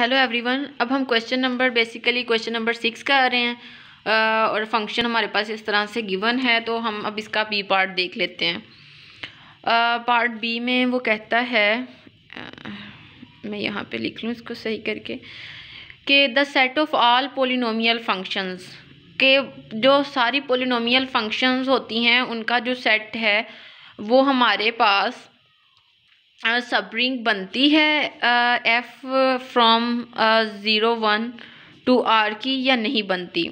hello everyone अब हम question number basically question number six का आ रहे हैं और फंक्शन हमारे पास इस तरह से गिवन है तो हम अब इसका बी पार्ट देख लेते हैं पार्ट बी में वो कहता है मैं यहाँ पे लिख लूँ इसको सही करके कि the set of all polynomial functions के जो सारी पोलिनोमियल फंक्शंस होती हैं उनका जो सेट है वो हमारे पास सब रिंग बनती है f from zero one to R की या नहीं बनती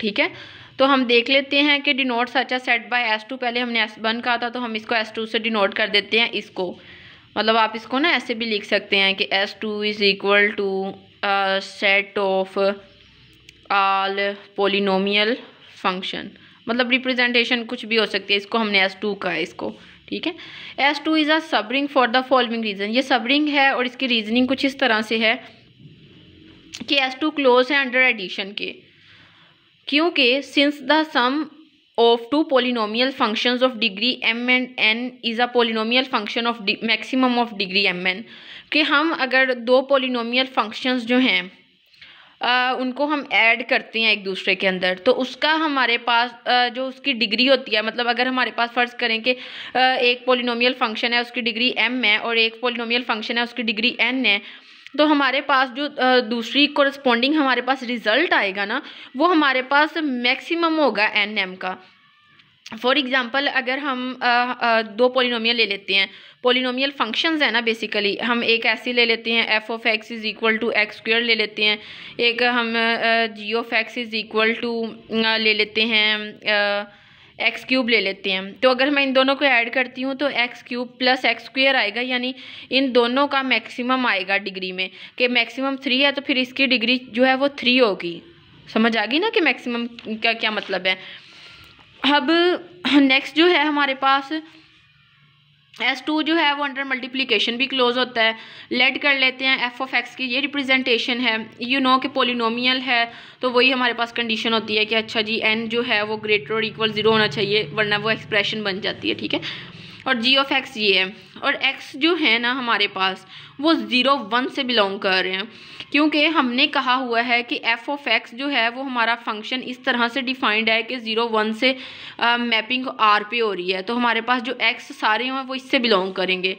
ठीक है तो हम देख लेते हैं कि denote such a set by S two पहले हमने एस वन कहा था तो हम इसको एस टू से डिनोट कर देते हैं इसको मतलब आप इसको ना ऐसे भी लिख सकते हैं कि S two is equal to set of all polynomial function मतलब रिप्रेजेंटेशन कुछ भी हो सकती है इसको हमने एस टू कहा इसको ठीक है S two is a subring for the following reason ये सबरिंग है और इसकी रीजनिंग कुछ इस तरह से है कि एस टू क्लोज है अंडर एडिशन के क्योंकि since the sum of two polynomial function of degree m and n is a polynomial function of maximum of degree m n कि हम अगर दो पोलिनोमियल फंक्शन जो हैं आ, उनको हम ऐड करते हैं एक दूसरे के अंदर तो उसका हमारे पास आ, जो उसकी डिग्री होती है मतलब अगर हमारे पास फ़र्ज़ करें कि एक पोलिनोमियल फंक्शन है उसकी डिग्री एम है और एक पोलिनोमियल फंक्शन है उसकी डिग्री एन है तो हमारे पास जो दूसरी कोरस्पॉन्डिंग हमारे पास रिज़ल्ट आएगा ना वो हमारे पास मैक्सिमम होगा एन एम का फॉर एग्ज़ाम्पल अगर हम आ, आ, दो पोलिनोमियल ले लेते हैं पोलिनोमियल फंक्शंस है ना बेसिकली हम एक ऐसी ले लेते हैं f of x is equal to x square ले लेते हैं एक हम g of x is equal to ले लेते हैं एक्स क्यूब ले लेते हैं तो अगर मैं इन दोनों को ऐड करती हूँ तो x cube plus x square आएगा यानी इन दोनों का मैक्सिमम आएगा डिग्री में कि मैक्सिमम थ्री है तो फिर इसकी डिग्री जो है वो थ्री होगी समझ आ गई ना कि मैक्सिमम का क्या मतलब है अब नेक्स्ट हाँ, जो है हमारे पास एस टू जो है वो अंडर मल्टीप्लिकेशन भी क्लोज होता है लेट कर लेते हैं एफ ऑफ एक्स की ये रिप्रेजेंटेशन है यू you नो know कि पोलिनोमियल है तो वही हमारे पास कंडीशन होती है कि अच्छा जी एन जो है वो ग्रेटर और इक्वल जीरो होना चाहिए वरना वो एक्सप्रेशन बन जाती है ठीक है और जी ऑफ एक्स ये है और एक्स जो है ना हमारे पास वो ज़ीरो वन से बिलोंग कर रहे हैं क्योंकि हमने कहा हुआ है कि एफ ऑफ एक्स जो है वो हमारा फंक्शन इस तरह से डिफाइंड है कि ज़ीरो वन से आ, मैपिंग आर पे हो रही है तो हमारे पास जो एक्स सारे हैं वो इससे बिलोंग करेंगे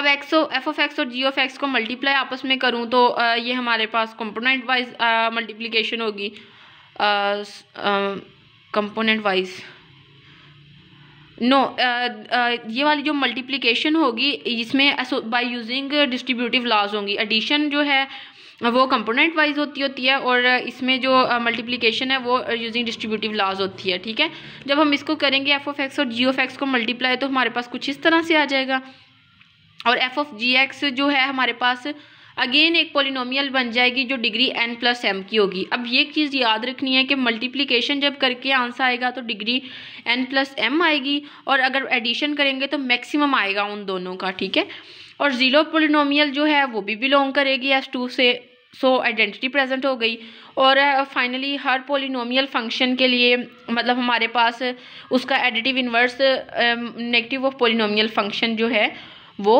अब ओ एफ ऑफ एक्स और जी ऑफ एक्स को मल्टीप्लाई आपस में करूँ तो आ, ये हमारे पास कंपोनेंट वाइज मल्टीप्लीकेशन होगी component wise no no, uh, uh, ये वाली जो मल्टीप्लिकेशन होगी इसमें बाय यूजिंग डिस्ट्रीब्यूटिव लॉज होंगी एडिशन जो है वो कंपोनेंट वाइज होती होती है और इसमें जो मल्टीप्लिकेशन uh, है वो यूजिंग डिस्ट्रीब्यूटिव लॉज होती है ठीक है जब हम इसको करेंगे एफ ऑफ एक्स और जी ऑफ एक्स को मल्टीप्लाई तो हमारे पास कुछ इस तरह से आ जाएगा और एफ ऑफ जी एक्स जो है हमारे पास अगेन एक पोलिनोमियल बन जाएगी जो डिग्री एन प्लस एम की होगी अब ये चीज़ याद रखनी है कि मल्टीप्लिकेशन जब करके आंसर आएगा तो डिग्री एन प्लस एम आएगी और अगर एडिशन करेंगे तो मैक्सिमम आएगा उन दोनों का ठीक है और ज़ीरो पोलिनोमियल जो है वो भी बिलोंग करेगी एस टू से सो आइडेंटिटी प्रेजेंट हो गई और फाइनली हर पोलिनोमियल फंक्शन के लिए मतलब हमारे पास उसका additive inverse negative of polynomial function जो है वो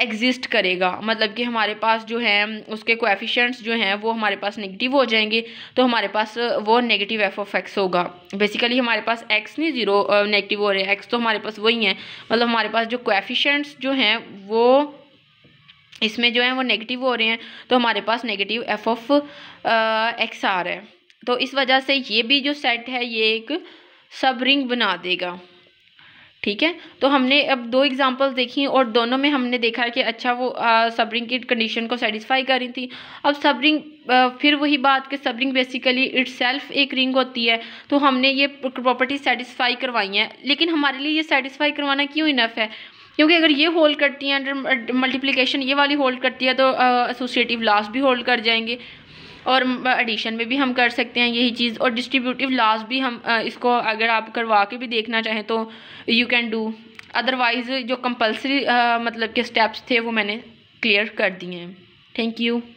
एग्जिस्ट करेगा मतलब कि हमारे पास जो है उसके कोएफिशिएंट्स जो हैं वो हमारे पास नेगेटिव हो जाएंगे तो हमारे पास वो नेगेटिव एफ ऑफ एक्स होगा बेसिकली हमारे पास एक्स नहीं ज़ीरो नेगेटिव हो रहे हैं एक्स तो हमारे पास वही हैं मतलब हमारे पास जो कोएफिशिएंट्स जो हैं वो इसमें जो है वो नेगेटिव हो रहे हैं तो हमारे पास नेगेटिव एफ ऑफ एक्स आ रहा है तो इस वजह से ये भी जो सेट है ये एक सब रिंग बना देगा ठीक है तो हमने अब दो एग्जाम्पल देखी और दोनों में हमने देखा कि अच्छा वो सबरिंग की कंडीशन को सेटिस्फाई कर रही थी अब सबरिंग फिर वही बात कि सबरिंग बेसिकली इट सेल्फ एक रिंग होती है तो हमने ये प्रॉपर्टी सेटिस्फाई करवाई है लेकिन हमारे लिए ये सेटिस्फाई करवाना क्यों इनफ है क्योंकि अगर ये होल्ड करती हैं मल्टीप्लिकेशन ये वाली होल्ड करती है तो एसोसिएटिव लास्ट भी होल्ड कर जाएंगे और एडिशन में भी हम कर सकते हैं यही चीज़ और डिस्ट्रीब्यूटिव लॉस भी हम इसको अगर आप करवा के भी देखना चाहें तो यू कैन डू अदरवाइज़ जो कंपलसरी मतलब के स्टेप्स थे वो मैंने क्लियर कर दिए हैं थैंक यू